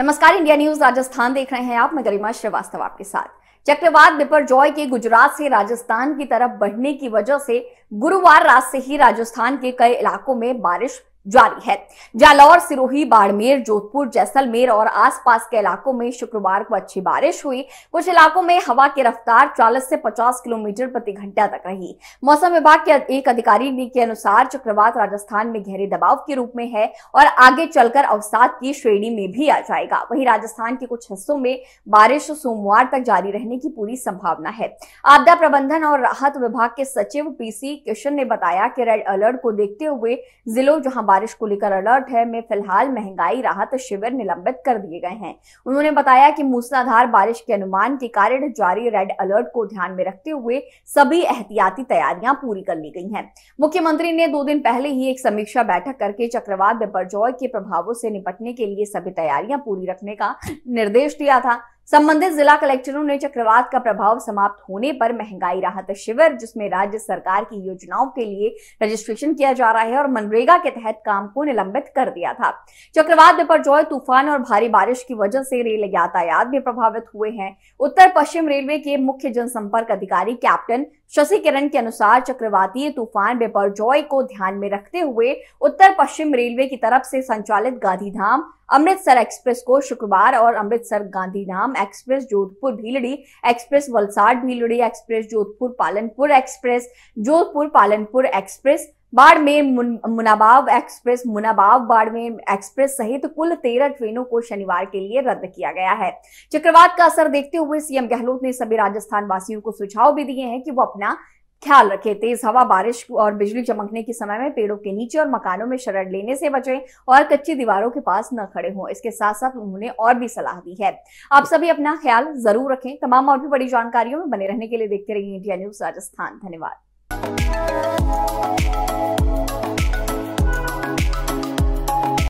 नमस्कार India news Rajasthan देख रहे हैं आप मैं गरिमा श्रीवास्तव आपके साथ चक्रवात बिपर जॉय के गुजरात से राजस्थान की तरफ बढ़ने की वजह से गुरुवार रात से ही राजस्थान के कई इलाकों में बारिश जारी है जालौर सिरोही बाड़मेर जोधपुर जैसलमेर और आसपास के इलाकों में शुक्रवार को अच्छी बारिश हुई कुछ इलाकों में हवा की रफ्तार 40 से 50 किलोमीटर प्रति घंटा तक रही मौसम विभाग के एक अधिकारी के अनुसार चक्रवात राजस्थान में गहरे दबाव के रूप में है और आगे चलकर अवसाद की श्रेणी में भी आ जाएगा वही राजस्थान के कुछ हिस्सों में बारिश सोमवार तक जारी रहने की पूरी संभावना है आपदा प्रबंधन और राहत विभाग के सचिव पीसी किशन ने बताया कि रेड अलर्ट को देखते हुए जिलों जहां बारिश को लेकर अलर्ट है में फिलहाल महंगाई राहत शिविर निलंबित कर दिए गए हैं उन्होंने बताया कि मूसलाधार बारिश के अनुमान के कारण जारी रेड अलर्ट को ध्यान में रखते हुए सभी एहतियाती तैयारियां पूरी कर ली गई हैं मुख्यमंत्री ने दो दिन पहले ही एक समीक्षा बैठक करके चक्रवात बिपरजॉय के प्रभावों से निपटने के लिए सभी तैयारियां पूरी रखने का निर्देश दिया था संबंधित जिला कलेक्टरों ने चक्रवात का प्रभाव समाप्त होने पर महंगाई राहत शिविर जिसमें राज्य सरकार की योजनाओं के लिए रजिस्ट्रेशन किया जा रहा है और मनरेगा के तहत काम को निलंबित कर दिया था चक्रवात बिपरजॉय तूफान और भारी बारिश की वजह से रेल यातायात भी प्रभावित हुए हैं उत्तर पश्चिम रेलवे के मुख्य जनसंपर्क अधिकारी कैप्टन शशि किरण के अनुसार चक्रवाती तूफान बेपरजॉय को ध्यान में रखते हुए उत्तर पश्चिम रेलवे की तरफ से संचालित गांधीधाम अमृतसर एक्सप्रेस को शुक्रवार और Amritsar Gandhidham express Jodhpur Bhildi express Valsad Bhildi express Jodhpur Palanpur express Jodhpur Palanpur express Barmer Munabao express Munabao Barmer express सहित कुल तेरह ट्रेनों को शनिवार के लिए रद्द किया गया है चक्रवात का असर देखते हुए सीएम गहलोत ने सभी राजस्थान वासियों को सुझाव भी दिए हैं कि वो अपना ख्याल रखें तेज हवा बारिश और बिजली चमकने के समय में पेड़ों के नीचे और मकानों में शरण लेने से बचें और कच्ची दीवारों के पास न खड़े हों इसके साथ साथ उन्होंने और भी सलाह दी है आप सभी अपना ख्याल जरूर रखें तमाम और भी बड़ी जानकारियों में बने रहने के लिए देखते रहिए इंडिया न्यूज राजस्थान धन्यवाद